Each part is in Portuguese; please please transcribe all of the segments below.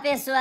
pessoal!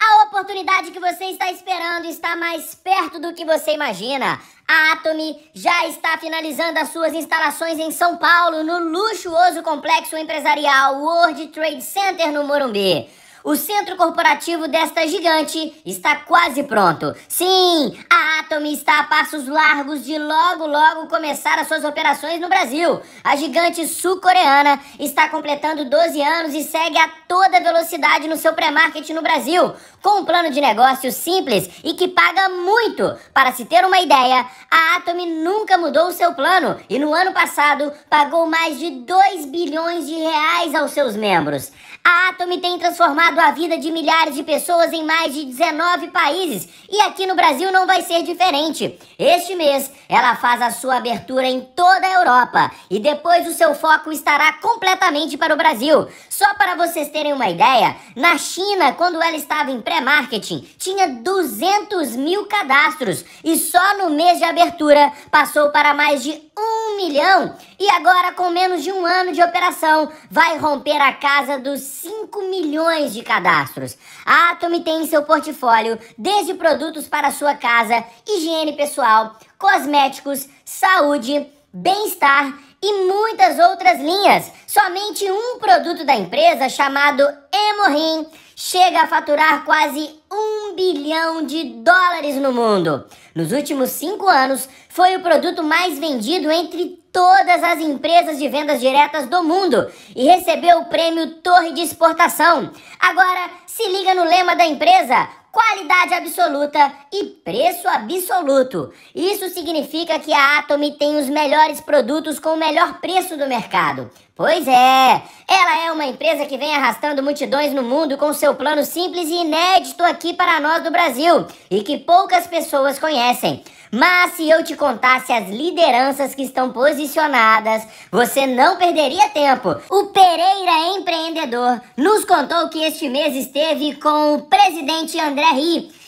A oportunidade que você está esperando está mais perto do que você imagina. A Atomi já está finalizando as suas instalações em São Paulo, no luxuoso complexo empresarial World Trade Center no Morumbi. O centro corporativo desta gigante está quase pronto. Sim, a Atomi está a passos largos de logo logo começar as suas operações no Brasil. A gigante sul-coreana está completando 12 anos e segue a toda velocidade no seu pré market no Brasil, com um plano de negócio simples e que paga muito. Para se ter uma ideia, a Atomi nunca mudou o seu plano e no ano passado pagou mais de 2 bilhões de reais aos seus membros. A Atomi tem transformado a vida de milhares de pessoas em mais de 19 países e aqui no Brasil não vai ser diferente. Este mês, ela faz a sua abertura em toda a Europa e depois o seu foco estará completamente para o Brasil. Só para vocês terem terem uma ideia, na China, quando ela estava em pré-marketing, tinha 200 mil cadastros e só no mês de abertura passou para mais de um milhão. E agora, com menos de um ano de operação, vai romper a casa dos 5 milhões de cadastros. A tem em seu portfólio desde produtos para sua casa, higiene pessoal, cosméticos, saúde, bem-estar e muitas outras linhas. Somente um produto da empresa, chamado Hemorrim, chega a faturar quase um bilhão de dólares no mundo. Nos últimos cinco anos, foi o produto mais vendido entre todas as empresas de vendas diretas do mundo e recebeu o prêmio Torre de Exportação. Agora, se liga no lema da empresa: qualidade absoluta e preço absoluto. Isso significa que a Atomi tem os melhores produtos com o melhor preço do mercado. Pois é, ela é uma empresa que vem arrastando multidões no mundo com seu plano simples e inédito aqui para nós do Brasil e que poucas pessoas conhecem. Mas se eu te contasse as lideranças que estão posicionadas, você não perderia tempo. O Pereira Empreendedor nos contou que este mês esteve com o presidente André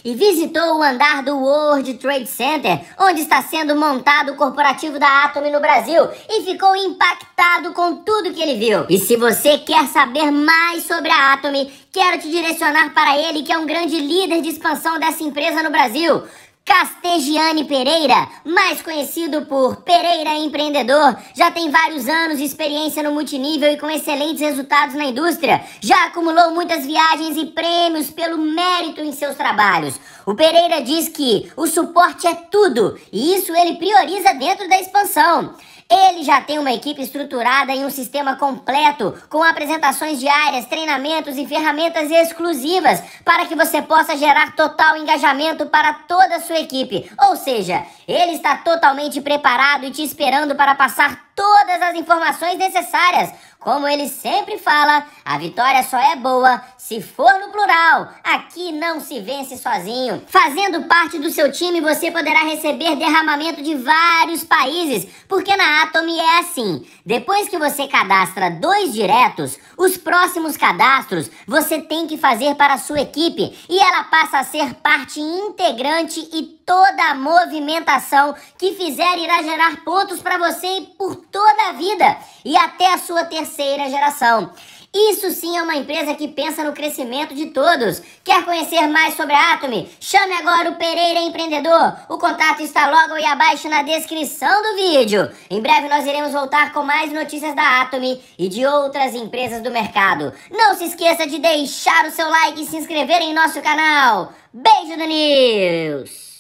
e visitou o andar do World Trade Center, onde está sendo montado o corporativo da Atom no Brasil, e ficou impactado com tudo que ele viu. E se você quer saber mais sobre a Atom, quero te direcionar para ele, que é um grande líder de expansão dessa empresa no Brasil. Castegiane Pereira, mais conhecido por Pereira Empreendedor, já tem vários anos de experiência no multinível e com excelentes resultados na indústria. Já acumulou muitas viagens e prêmios pelo mérito em seus trabalhos. O Pereira diz que o suporte é tudo e isso ele prioriza dentro da expansão. Ele já tem uma equipe estruturada e um sistema completo, com apresentações diárias, treinamentos e ferramentas exclusivas para que você possa gerar total engajamento para toda a sua equipe. Ou seja, ele está totalmente preparado e te esperando para passar todas as informações necessárias. Como ele sempre fala, a vitória só é boa se for no plural. Aqui não se vence sozinho. Fazendo parte do seu time, você poderá receber derramamento de vários países, porque na Atomy é assim. Depois que você cadastra dois diretos, os próximos cadastros você tem que fazer para a sua equipe e ela passa a ser parte integrante e toda a movimentação que fizer irá gerar pontos para você por toda a vida e até a sua terceira geração. Isso sim é uma empresa que pensa no crescimento de todos. Quer conhecer mais sobre a Atomi? Chame agora o Pereira Empreendedor. O contato está logo aí abaixo na descrição do vídeo. Em breve nós iremos voltar com mais notícias da Atomi e de outras empresas do mercado. Não se esqueça de deixar o seu like e se inscrever em nosso canal. Beijo do News!